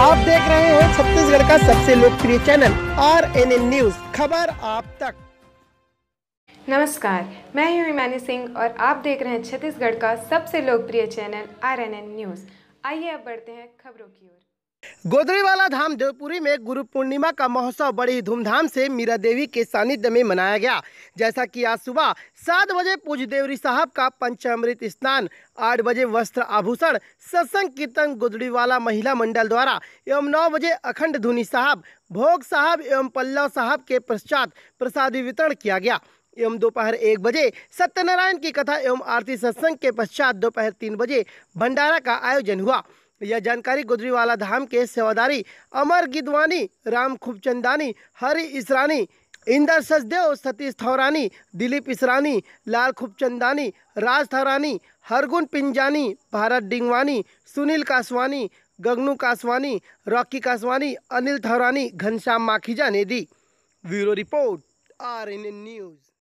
आप देख रहे हो छत्तीसगढ़ का सबसे लोकप्रिय channel R N N news खबर आप तक नमस्कार मैं हूं हिमानी सिंह और आप देख रहे हैं छत्तीसगढ़ का सबसे लोकप्रिय channel R N N news आइए अब बढ़ते हैं खबरों की ओर गोदरीवाला धाम देवपुरी में गुरु पूर्णिमा का महोत्सव बड़ी धूमधाम से मीरा देवी के सानिध्य में मनाया गया जैसा कि आज सुबह सात बजे पूज देवरी साहब का पंचामृत स्नान आठ बजे वस्त्र आभूषण सत्संग कीर्तन वाला महिला मंडल द्वारा एवं नौ बजे अखंड धुनी साहब भोग साहब एवं पल्लव साहब के पश्चात प्रसादी वितरण किया गया एवं दोपहर एक बजे सत्यनारायण की कथा एवं आरती सत्संग के पश्चात दोपहर तीन बजे भंडारा का आयोजन हुआ यह जानकारी गुजरीवाला धाम के सेवादारी अमर गिदवानी राम खूबचंदानी हरि इसरानी इंदर सचदेव सतीश थौरानी दिलीप इसरानी लाल खूबचंदानी राज थौरानी हरगुन पिंजानी भारत डिंगवानी सुनील कासवानी गगनू कासवानी रॉकी कासवानी अनिल थौरानी घनश्याम माखीजा ने दी ब्यूरो रिपोर्ट आर न्यूज़